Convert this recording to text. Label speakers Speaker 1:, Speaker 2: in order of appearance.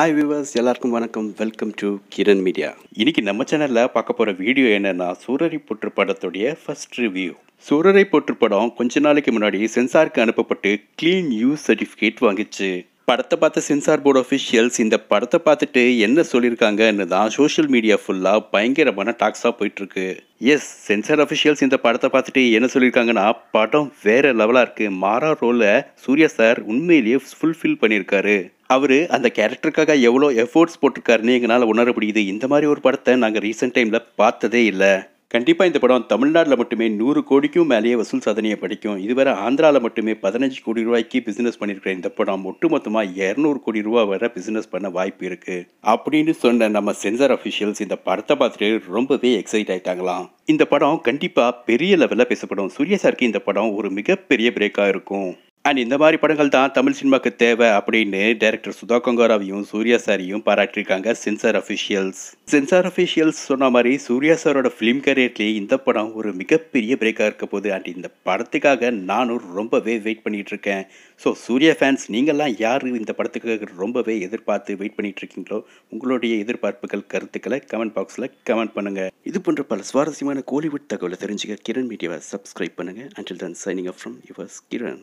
Speaker 1: hi viewers எல்லாருக்கும் வணக்கம் welcome to Kiran media இன்னைக்கு நம்ம சேனலில் பார்க்க போகிற வீடியோ என்னென்னா சூரரை புற்று படத்துடைய ஃபர்ஸ்ட் ரிவ்யூ சூரரை போற்று படம் கொஞ்ச நாளைக்கு முன்னாடி சென்சாருக்கு அனுப்பப்பட்டு கிளீன் யூஸ் சர்டிஃபிகேட் வாங்கிச்சு படத்தை பார்த்த சென்சார் போர்டு அஃபிஷியல்ஸ் இந்த படத்தை பார்த்துட்டு என்ன சொல்லியிருக்காங்கன்னு தான் சோஷியல் மீடியா ஃபுல்லாக பயங்கரமான டாக்ஸாக போயிட்டுருக்கு எஸ் சென்சார் அஃபிஷியல்ஸ் இந்த படத்தை பார்த்துட்டு என்ன சொல்லியிருக்காங்கன்னா படம் வேறு லெவலாக இருக்குது மாறா ரோலை சூர்யா சார் உண்மையிலேயே ஃபுல்ஃபில் பண்ணியிருக்காரு அவர் அந்த கேரக்டருக்காக எவ்வளோ எஃபோர்ட்ஸ் போட்டிருக்காருன்னு எங்களால் உணர முடியுது இந்த மாதிரி ஒரு படத்தை நாங்கள் ரீசெண்ட் டைமில் பார்த்ததே இல்லை கண்டிப்பாக இந்த படம் தமிழ்நாட்டில் மட்டுமே நூறு கோடிக்கும் மேலேயே வசூல் சாதனையை படிக்கும் இதுவரை ஆந்திராவில் மட்டுமே பதினஞ்சு கோடி ரூபாய்க்கு பிஸ்னஸ் பண்ணியிருக்கிற இந்த படம் ஒட்டுமொத்தமாக இரநூறு கோடி ரூபா வர பிஸ்னஸ் பண்ண வாய்ப்பு இருக்குது அப்படின்னு சொன்ன நம்ம சென்சார் அஃபிஷியல்ஸ் இந்த படத்தை பார்த்துட்டு ரொம்பவே எக்ஸைட் ஆகிட்டாங்களாம் இந்த படம் கண்டிப்பாக பெரிய லெவலில் பேசப்படும் சூர்யா சாருக்கு இந்த படம் ஒரு மிகப்பெரிய பிரேக்காக இருக்கும் அண்ட் இந்த மாதிரி படங்கள் தான் தமிழ் சினிமாவுக்கு தேவை அப்படின்னு டைரக்டர் சுதா கங்காராவையும் சூர்யா சாரையும் பாராட்டியிருக்காங்க சென்சார் அஃபிஷியல்ஸ் சென்சார் அஃபிஷியல்ஸ் சொன்ன மாதிரி சூர்யா சாரோட ஃபிலிம் கரியர்லேயே இந்த படம் ஒரு மிகப்பெரிய பிரேக்காக இருக்க போகுது அண்ட் இந்த படத்துக்காக நானும் ரொம்பவே வெயிட் பண்ணிகிட்டு இருக்கேன் ஸோ சூர்யா ஃபேன்ஸ் நீங்கள்லாம் யார் இந்த படத்துக்காக ரொம்பவே எதிர்பார்த்து வெயிட் பண்ணிட்டு இருக்கீங்களோ உங்களுடைய எதிர்பார்ப்புகள் கருத்துக்களை கமெண்ட் பாக்ஸில் கமெண்ட் பண்ணுங்கள் இது போன்ற பல சுவாரஸ்யமான கோலிவுட் தகவலை தெரிஞ்சுக்க கிரண் மீடியாவை சப்ஸ்கிரைப் பண்ணுங்கள் until then signing up from yours Kiran